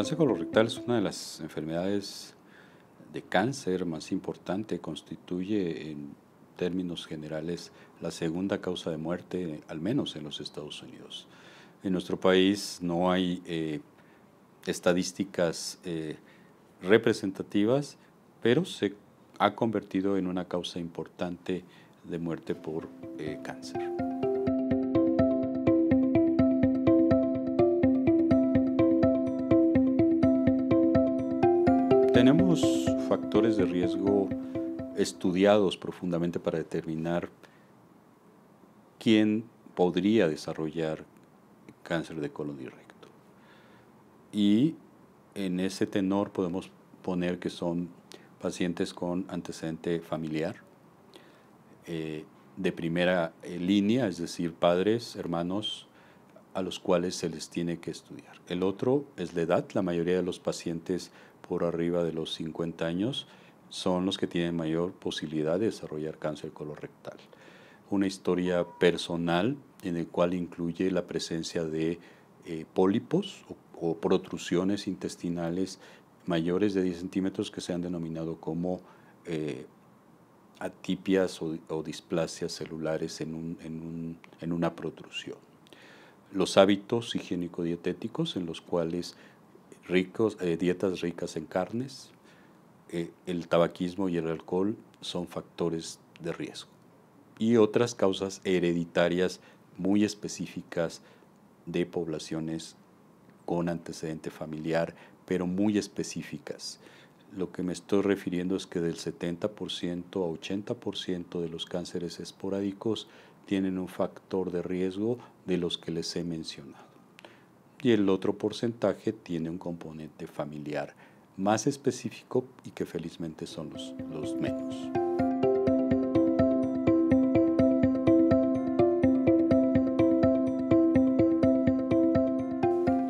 El cáncer colorectal es una de las enfermedades de cáncer más importante, constituye en términos generales la segunda causa de muerte, al menos en los Estados Unidos. En nuestro país no hay eh, estadísticas eh, representativas, pero se ha convertido en una causa importante de muerte por eh, cáncer. Tenemos factores de riesgo estudiados profundamente para determinar quién podría desarrollar cáncer de colon y recto. Y en ese tenor podemos poner que son pacientes con antecedente familiar eh, de primera línea, es decir, padres, hermanos, a los cuales se les tiene que estudiar. El otro es la edad. La mayoría de los pacientes por arriba de los 50 años son los que tienen mayor posibilidad de desarrollar cáncer colorectal. Una historia personal en el cual incluye la presencia de eh, pólipos o, protrusiones intestinales mayores de 10 centímetros que se han denominado como eh, atipias o, displasias celulares en una protrusión los hábitos higiénico-dietéticos en los cuales eh, dietas ricas en carnes, eh, el tabaquismo y el alcohol son factores de riesgo. Y otras causas hereditarias muy específicas de poblaciones con antecedente familiar, pero muy específicas. Lo que me estoy refiriendo es que del 70% a 80% de los cánceres esporádicos tienen un factor de riesgo de los que les he mencionado. Y el otro porcentaje tiene un componente familiar más específico y que felizmente son los, menos.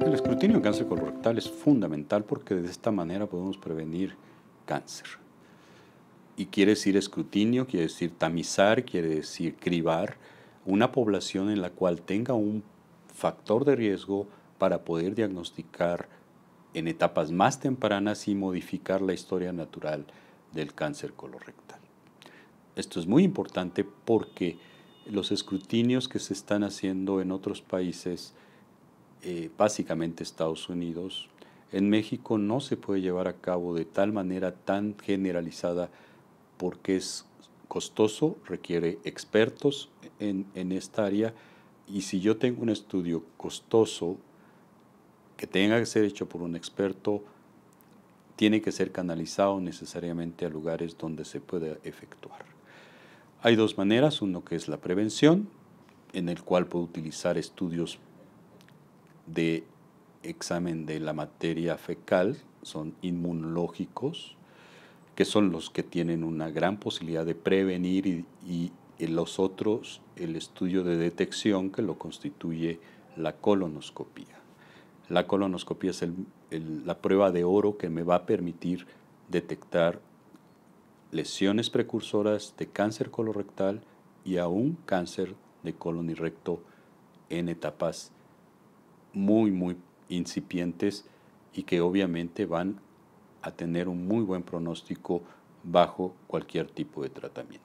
El escrutinio en cáncer colorectal es fundamental porque de esta manera podemos prevenir cáncer. Y quiere decir escrutinio, quiere decir tamizar, quiere decir cribar una población en la cual tenga un factor de riesgo para poder diagnosticar en etapas más tempranas y modificar la historia natural del cáncer colorectal. Esto es muy importante porque los escrutinios que se están haciendo en otros países, eh, básicamente Estados Unidos, en México no se puede llevar a cabo de tal manera tan generalizada porque es costoso, requiere expertos en, esta área y si yo tengo un estudio costoso que tenga que ser hecho por un experto, tiene que ser canalizado necesariamente a lugares donde se pueda efectuar. Hay dos maneras, uno que es la prevención, en el cual puedo utilizar estudios de examen de la materia fecal, son inmunológicos, que son los que tienen una gran posibilidad de prevenir y, los otros el estudio de detección que lo constituye la colonoscopia La colonoscopia es la prueba de oro que me va a permitir detectar lesiones precursoras de cáncer colorectal y aún cáncer de colon y recto en etapas muy, muy incipientes y que obviamente van a tener un muy buen pronóstico bajo cualquier tipo de tratamiento.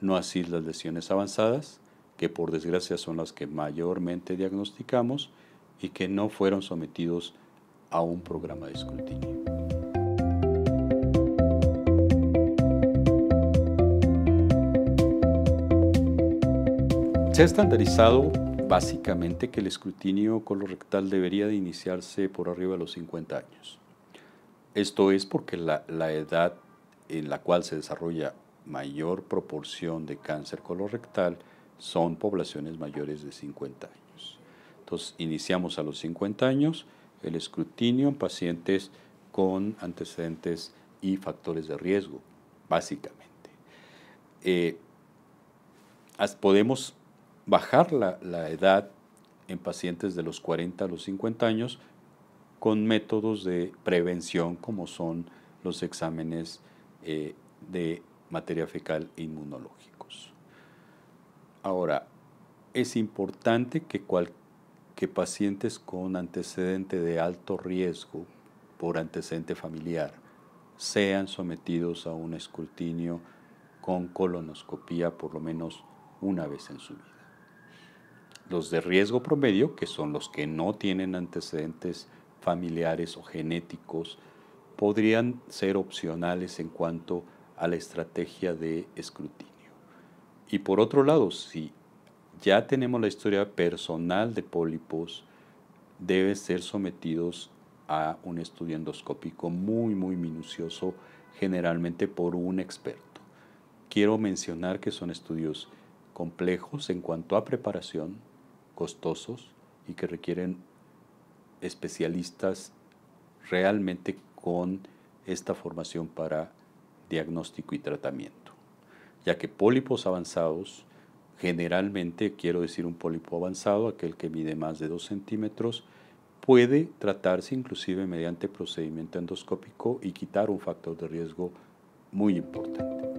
No así las lesiones avanzadas, que por desgracia son las que mayormente diagnosticamos y que no fueron sometidos a un programa de escrutinio. Se ha estandarizado básicamente que el escrutinio colorectal debería de iniciarse por arriba de los 50 años. Esto es porque la, edad en la cual se desarrolla mayor proporción de cáncer colorectal son poblaciones mayores de 50 años. Entonces, iniciamos a los 50 años el escrutinio en pacientes con antecedentes y factores de riesgo, básicamente. Eh, podemos bajar la, la edad en pacientes de los 40 a los 50 años con métodos de prevención como son los exámenes eh, de materia fecal inmunológicos. Ahora, es importante que, que pacientes con antecedente de alto riesgo por antecedente familiar sean sometidos a un escrutinio con colonoscopía por lo menos una vez en su vida. Los de riesgo promedio, que son los que no tienen antecedentes familiares o genéticos podrían ser opcionales en cuanto a la estrategia de escrutinio. Y por otro lado, si ya tenemos la historia personal de pólipos, deben ser sometidos a un estudio endoscópico muy, muy minucioso, generalmente por un experto. Quiero mencionar que son estudios complejos en cuanto a preparación, costosos y que requieren especialistas realmente con esta formación para diagnóstico y tratamiento, ya que pólipos avanzados, generalmente quiero decir un pólipo avanzado, aquel que mide más de 2 centímetros, puede tratarse inclusive mediante procedimiento endoscópico y quitar un factor de riesgo muy importante.